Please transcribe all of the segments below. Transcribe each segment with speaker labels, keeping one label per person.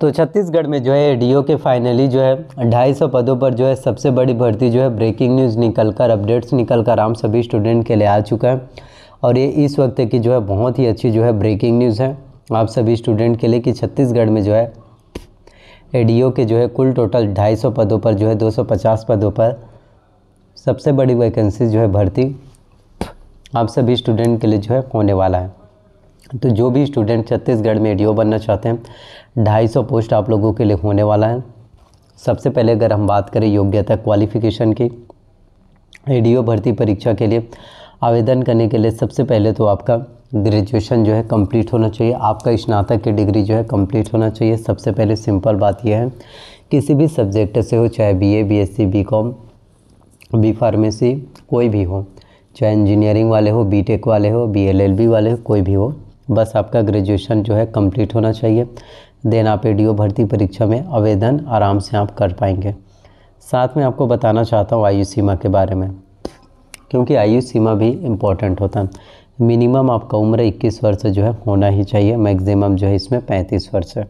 Speaker 1: तो छत्तीसगढ़ में जो है डीओ के फाइनली जो है ढाई सौ पदों पर जो है सबसे बड़ी भर्ती जो है ब्रेकिंग न्यूज़ निकल कर अपडेट्स निकल कर आम सभी स्टूडेंट के लिए आ चुका है और ये इस वक्त की जो है बहुत ही अच्छी जो है ब्रेकिंग न्यूज़ है आप सभी स्टूडेंट के लिए कि छत्तीसगढ़ में जो है ए के जो है कुल टोटल ढाई सौ पदों पर जो है दो सौ पचास पदों पर सबसे बड़ी वैकेंसी जो है भर्ती आप सभी स्टूडेंट के लिए जो है होने वाला है तो जो भी स्टूडेंट छत्तीसगढ़ में एडीओ बनना चाहते हैं ढाई सौ पोस्ट आप लोगों के लिए होने वाला है सबसे पहले अगर हम बात करें योग्यता क्वालिफ़िकेशन की ए भर्ती परीक्षा के लिए आवेदन करने के लिए सबसे पहले तो आपका ग्रेजुएशन जो है कंप्लीट होना चाहिए आपका स्नातक की डिग्री जो है कंप्लीट होना चाहिए सबसे पहले सिंपल बात यह है किसी भी सब्जेक्ट से हो चाहे BA, BSc, BCom, B pharmacy कोई भी हो चाहे इंजीनियरिंग वाले हो बीटेक वाले हो बीएलएलबी वाले हो कोई भी हो बस आपका ग्रेजुएशन जो है कंप्लीट होना चाहिए देन आप ए भर्ती परीक्षा में आवेदन आराम से आप कर पाएंगे साथ में आपको बताना चाहता हूँ आयु सीमा के बारे में क्योंकि आयु सीमा भी इम्पोर्टेंट होता है मिनिमम आपका उम्र 21 वर्ष जो है होना ही चाहिए मैक्सिमम जो है इसमें 35 वर्ष है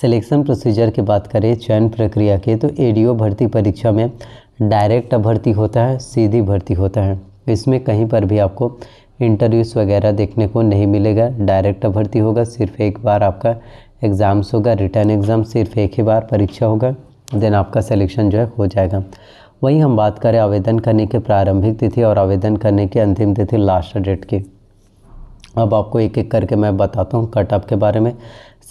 Speaker 1: सिलेक्शन प्रोसीजर की बात करें चयन प्रक्रिया के तो ए भर्ती परीक्षा में डायरेक्ट भर्ती होता है सीधी भर्ती होता है इसमें कहीं पर भी आपको इंटरव्यूज़ वगैरह देखने को नहीं मिलेगा डायरेक्ट भर्ती होगा सिर्फ एक बार आपका एग्ज़ाम्स होगा रिटर्न एग्ज़ाम सिर्फ एक ही बार परीक्षा होगा देन आपका सिलेक्शन जो है हो जाएगा वहीं हम बात करें आवेदन करने के प्रारंभिक तिथि और आवेदन करने की अंतिम तिथि लास्ट डेट की अब आपको एक एक करके मैं बताता हूँ कट ऑफ के बारे में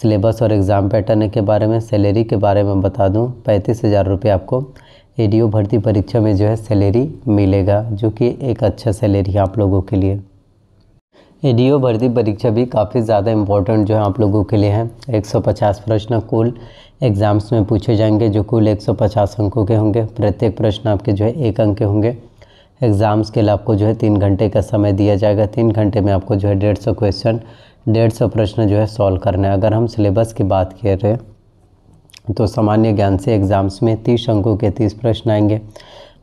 Speaker 1: सिलेबस और एग्ज़ाम पैटर्न के बारे में सैलरी के बारे में बता दूँ पैंतीस हज़ार रुपये आपको ए भर्ती परीक्षा में जो है सैलरी मिलेगा जो कि एक अच्छा सैलरी है आप लोगों के लिए डी भर्ती परीक्षा भी काफ़ी ज़्यादा इम्पोर्टेंट जो है आप लोगों के लिए है 150 प्रश्न कुल एग्ज़ाम्स में पूछे जाएंगे जो कुल 150 अंकों के होंगे प्रत्येक प्रश्न आपके जो है एक अंक के होंगे एग्ज़ाम्स के लिए आपको जो है तीन घंटे का समय दिया जाएगा तीन घंटे में आपको जो है डेढ़ सौ क्वेश्चन डेढ़ सौ प्रश्न जो है सॉल्व करना है अगर हम सिलेबस की बात कर रहे हैं तो सामान्य ज्ञान से एग्ज़ाम्स में तीस अंकों के तीस प्रश्न आएंगे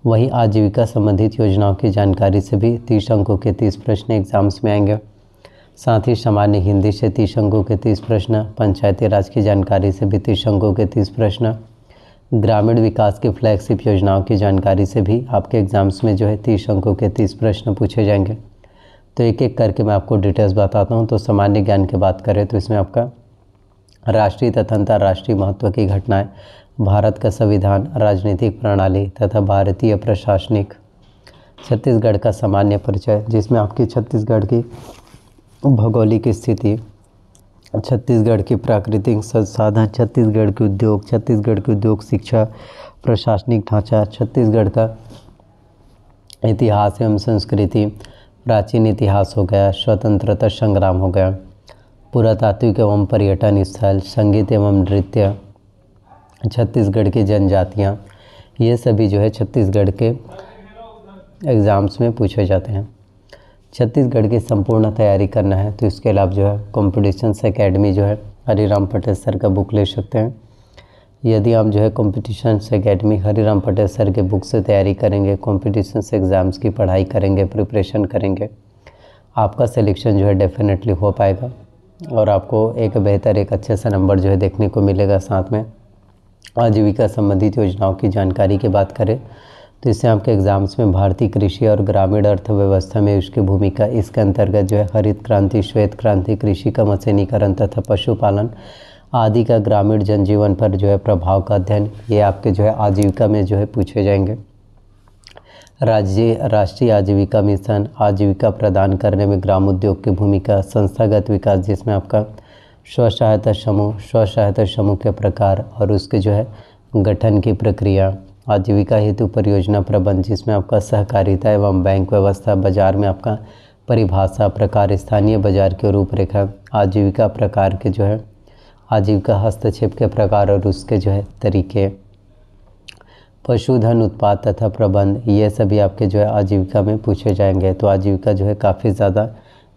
Speaker 1: वहीं आजीविका संबंधित योजनाओं की जानकारी से भी तीस अंकों के तीस प्रश्न एग्ज़ाम्स में आएंगे साथ ही सामान्य हिंदी से तीस अंकों के तीस प्रश्न पंचायती राज की जानकारी से भी तीस अंकों के तीस प्रश्न ग्रामीण विकास की फ्लैगशिप योजनाओं की जानकारी से भी आपके एग्ज़ाम्स में जो है तीस अंकों के तीस प्रश्न पूछे जाएंगे तो एक एक करके मैं आपको डिटेल्स बताता हूँ तो सामान्य ज्ञान की बात करें तो इसमें आपका राष्ट्रीय तथा अंतर्राष्ट्रीय महत्व की घटनाएं भारत का संविधान राजनीतिक प्रणाली तथा भारतीय प्रशासनिक छत्तीसगढ़ का सामान्य परिचय जिसमें आपकी छत्तीसगढ़ की भौगोलिक स्थिति छत्तीसगढ़ के प्राकृतिक संसाधन छत्तीसगढ़ के उद्योग छत्तीसगढ़ के उद्योग शिक्षा प्रशासनिक ढांचा छत्तीसगढ़ का इतिहास एवं संस्कृति प्राचीन इतिहास हो गया स्वतंत्रता संग्राम हो गया पुरातात्विक एवं पर्यटन स्थल संगीत एवं नृत्य छत्तीसगढ़ की जनजातियाँ ये सभी जो है छत्तीसगढ़ के एग्ज़ाम्स में पूछे जाते हैं छत्तीसगढ़ की संपूर्ण तैयारी करना है तो इसके अलावा जो है कॉम्पिटिशन्स अकेडमी जो है हरीराम पटेल सर का बुक ले सकते हैं यदि आप जो है competitions academy Hariram Patel sir के बुक से तैयारी करेंगे कॉम्पिटिशन्स एग्ज़ाम्स की पढ़ाई करेंगे प्रिपरेशन करेंगे आपका सिलेक्शन जो है डेफिनेटली हो पाएगा और आपको एक बेहतर एक अच्छे सा नंबर जो है देखने को मिलेगा साथ में आजीविका संबंधित योजनाओं की जानकारी की बात करें तो इससे आपके एग्ज़ाम्स में भारतीय कृषि और ग्रामीण अर्थव्यवस्था में उसकी भूमिका इसके अंतर्गत जो है हरित क्रांति श्वेत क्रांति कृषि का मशीनीकरण तथा पशुपालन आदि का ग्रामीण जनजीवन पर जो है प्रभाव का अध्ययन ये आपके जो है आजीविका में जो है पूछे जाएंगे राज्य राष्ट्रीय आजीविका मिशन आजीविका प्रदान करने में ग्राम उद्योग की भूमिका संस्थागत विकास जिसमें आपका स्व सहायता समूह स्व सहायता समूह के प्रकार और उसके जो है गठन की प्रक्रिया आजीविका हेतु परियोजना प्रबंध जिसमें आपका सहकारिता एवं बैंक व्यवस्था बाजार में आपका परिभाषा प्रकार स्थानीय बाजार के रूपरेखा आजीविका प्रकार के जो है आजीविका हस्तक्षेप के प्रकार और उसके जो है तरीके पशुधन उत्पाद तथा प्रबंध ये सभी आपके जो है आजीविका में पूछे जाएंगे तो आजीविका जो है काफ़ी ज़्यादा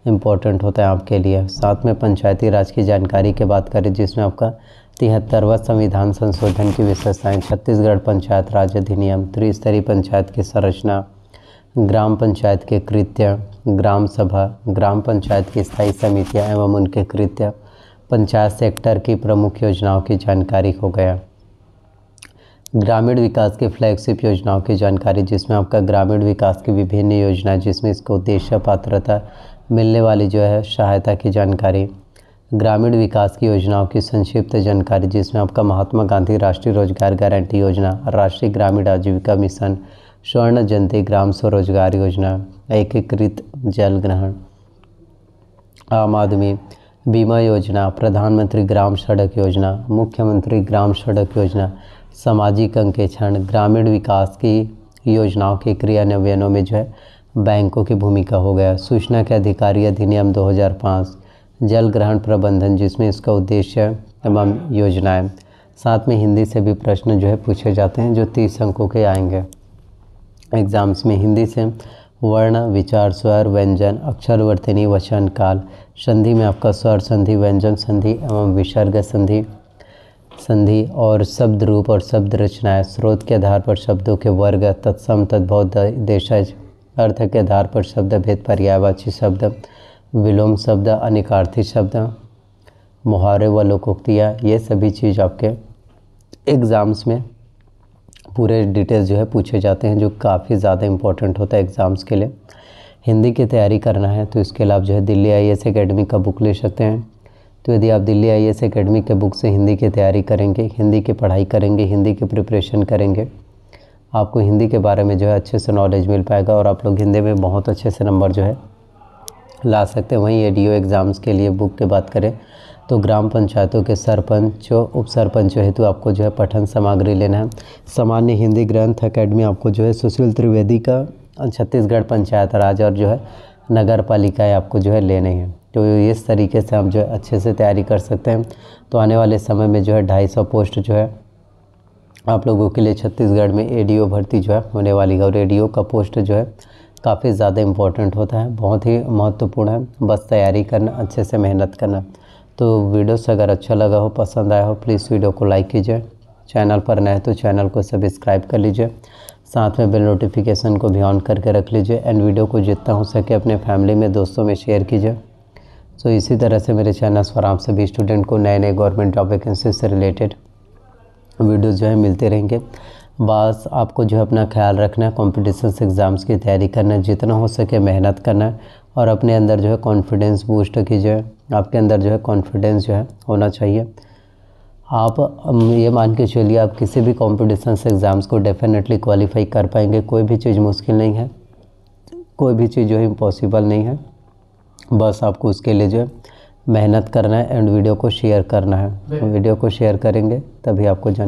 Speaker 1: इम्पोर्टेंट होता है आपके लिए साथ में पंचायती राज की जानकारी के बात करें जिसमें आपका तिहत्तरवा संविधान संशोधन की विशेषताएं छत्तीसगढ़ पंचायत राज अधिनियम त्रिस्तरीय पंचायत की संरचना ग्राम पंचायत के कृत्य ग्राम सभा ग्राम पंचायत की स्थायी समितियां एवं उनके कृत्य पंचायत सेक्टर की प्रमुख योजनाओं की जानकारी हो गया ग्रामीण विकास के फ्लैगशिप योजनाओं की जानकारी जिसमें आपका ग्रामीण विकास की विभिन्न योजनाएं जिसमें इसको उद्देश्य पात्रता मिलने वाली जो है सहायता की जानकारी ग्रामीण विकास की योजनाओं की संक्षिप्त जानकारी जिसमें आपका महात्मा गांधी राष्ट्रीय रोजगार गारंटी योजना राष्ट्रीय ग्रामीण आजीविका मिशन स्वर्ण जयंती ग्राम स्वरोजगार योजना एकीकृत जल ग्रहण आम आदमी बीमा योजना प्रधानमंत्री ग्राम सड़क योजना मुख्यमंत्री ग्राम सड़क योजना सामाजिक अंकेक्षण ग्रामीण विकास की योजनाओं के क्रियान्वयनों में जो है बैंकों की भूमिका हो गया सूचना के अधिकारी अधिनियम 2005 जल ग्रहण प्रबंधन जिसमें इसका उद्देश्य तमाम योजनाएं साथ में हिंदी से भी प्रश्न जो है पूछे जाते हैं जो तीस अंकों के आएंगे एग्ज़ाम्स में हिंदी से वर्ण विचार स्वर व्यंजन अक्षरवर्तनी वचन काल संधि में आपका स्वर संधि व्यंजन संधि एवं विसर्ग संधि संधि और शब्द रूप और शब्द रचनाएं स्रोत के आधार पर शब्दों के वर्ग तत्सम तद्भौत देशज अर्थ के आधार पर शब्द भेद पर्यायवाची शब्द विलोम शब्द अनिकार्थी शब्द मुहारे व लोकोक्तियाँ ये सभी चीज़ आपके एग्ज़ाम्स में पूरे डिटेल्स जो है पूछे जाते हैं जो काफ़ी ज़्यादा इंपॉर्टेंट होता है एग्ज़ाम्स के लिए हिंदी की तैयारी करना है तो इसके अलावा जो है दिल्ली आई एस अकेडमी का बुक ले सकते हैं तो यदि आप दिल्ली आई एस अकेडमी के बुक से हिंदी की तैयारी करेंगे हिंदी की पढ़ाई करेंगे हिंदी की प्रिपरेशन करेंगे आपको हिंदी के बारे में जो है अच्छे से नॉलेज मिल पाएगा और आप लोग हिंदी में बहुत अच्छे से नंबर जो है ला सकते हैं वहीं एडीओ एग्ज़ाम्स के लिए बुक की बात करें तो ग्राम पंचायतों के सरपंचों उप सरपंचों हेतु तो आपको जो है पठन सामग्री लेना है सामान्य हिंदी ग्रंथ अकेडमी आपको जो है सुशील त्रिवेदी का छत्तीसगढ़ पंचायत राज और जो है नगर पालिकाएँ आपको जो है लेने हैं तो इस तरीके से हम जो है अच्छे से तैयारी कर सकते हैं तो आने वाले समय में जो है ढाई सौ पोस्ट जो है आप लोगों के लिए छत्तीसगढ़ में एडीओ भर्ती जो है होने वाली है और एडीओ का पोस्ट जो है काफ़ी ज़्यादा इम्पोर्टेंट होता है बहुत ही महत्वपूर्ण है बस तैयारी करना अच्छे से मेहनत करना तो वीडियोस अगर अच्छा लगा हो पसंद आया हो प्लीज़ वीडियो को लाइक कीजिए चैनल पर नए तो चैनल को सब्सक्राइब कर लीजिए साथ में बेल नोटिफिकेशन को भी ऑन करके रख लीजिए एंड वीडियो को जितना हो सके अपने फैमिली में दोस्तों में शेयर कीजिए सो तो so, इसी तरह से मेरे चैनल पर आप सभी स्टूडेंट को नए नए गवर्नमेंट जॉब वैकेंसी से रिलेटेड वीडियोज़ जो है मिलते रहेंगे बस आपको जो है अपना ख्याल रखना है कॉम्पिटिशन एग्ज़ाम्स की तैयारी करना जितना हो सके मेहनत करना और अपने अंदर जो है कॉन्फिडेंस बूस्ट कीजिए आपके अंदर जो है कॉन्फिडेंस जो है होना चाहिए आप ये मान के चलिए आप किसी भी कॉम्पिटिशन एग्ज़ाम्स को डेफिनेटली क्वालिफाई कर पाएंगे कोई भी चीज़ मुश्किल नहीं है कोई भी चीज़ जो है इम्पॉसिबल नहीं है बस आपको उसके लिए जो है मेहनत करना है एंड वीडियो को शेयर करना है वीडियो को शेयर करेंगे तभी आपको जान